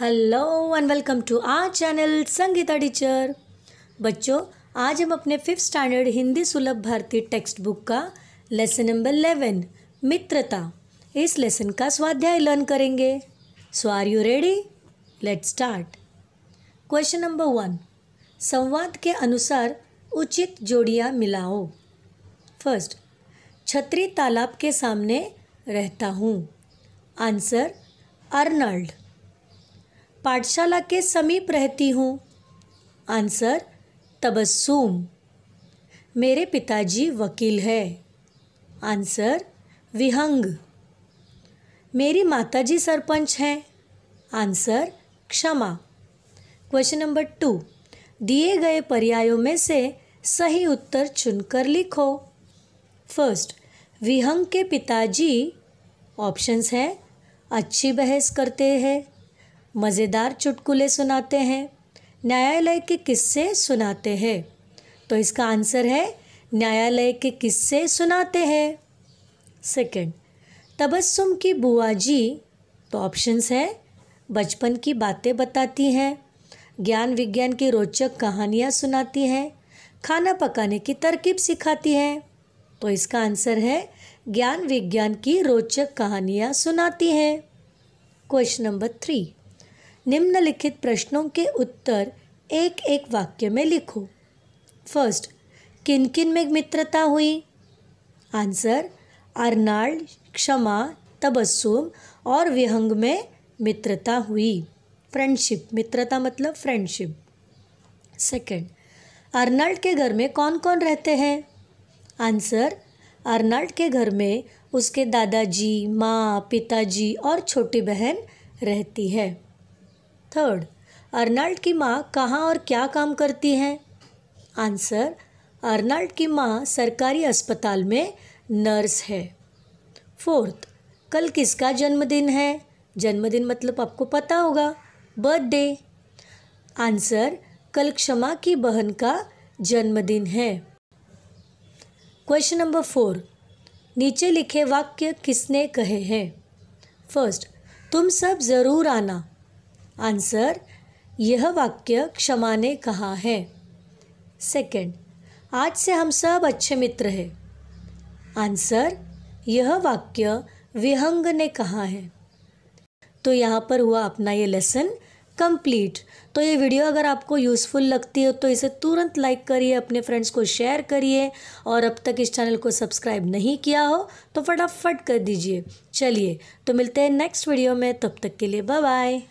hello and welcome to our channel Sangeeta teacher बच्चों आज हम अपने fifth standard Hindi Sulabh Bharati text book का लेसन नंबर इलेवन मित्रता इस लेसन का स्वाध्याय लर्न करेंगे so are you ready let start question number one संवाद के अनुसार उचित जोड़ियाँ मिलाओ फर्स्ट छतरी तालाब के सामने रहता हूँ आंसर अर्नल्ड पाठशाला के समीप रहती हूँ आंसर तबस्सुम मेरे पिताजी वकील है आंसर विहंग मेरी माताजी सरपंच हैं आंसर क्षमा क्वेश्चन नंबर टू दिए गए पर्यायों में से सही उत्तर चुनकर लिखो फर्स्ट विहंग के पिताजी ऑप्शंस हैं अच्छी बहस करते हैं मज़ेदार चुटकुले सुनाते हैं न्यायालय के किस्से सुनाते हैं तो इसका आंसर है न्यायालय के किस्से सुनाते हैं सेकंड तबस्सुम की बुआ जी तो ऑप्शंस है बचपन की बातें बताती हैं ज्ञान विज्ञान की रोचक कहानियाँ सुनाती हैं खाना पकाने की तरकीब सिखाती हैं तो इसका आंसर है ज्ञान विज्ञान की रोचक कहानियाँ सुनाती हैं क्वेश्चन नंबर थ्री निम्नलिखित प्रश्नों के उत्तर एक एक वाक्य में लिखो फर्स्ट किन किन में मित्रता हुई आंसर अर्नाल्ड क्षमा तबस्सुम और विहंग में मित्रता हुई फ्रेंडशिप मित्रता मतलब फ्रेंडशिप सेकंड अर्नाल्ड के घर में कौन कौन रहते हैं आंसर अर्नाल्ड के घर में उसके दादाजी माँ पिताजी और छोटी बहन रहती है थर्ड अर्नाल्ड की माँ कहाँ और क्या काम करती हैं आंसर अर्नाल्ड की माँ सरकारी अस्पताल में नर्स है फोर्थ कल किसका जन्मदिन है जन्मदिन मतलब आपको पता होगा बर्थडे आंसर कल क्षमा की बहन का जन्मदिन है क्वेश्चन नंबर फोर नीचे लिखे वाक्य किसने कहे हैं फर्स्ट तुम सब ज़रूर आना आंसर यह वाक्य क्षमा ने कहा है सेकंड, आज से हम सब अच्छे मित्र हैं आंसर यह वाक्य विहंग ने कहा है तो यहाँ पर हुआ अपना ये लेसन कंप्लीट तो ये वीडियो अगर आपको यूज़फुल लगती हो तो इसे तुरंत लाइक करिए अपने फ्रेंड्स को शेयर करिए और अब तक इस चैनल को सब्सक्राइब नहीं किया हो तो फटाफट कर दीजिए चलिए तो मिलते हैं नेक्स्ट वीडियो में तब तक के लिए बाय बाय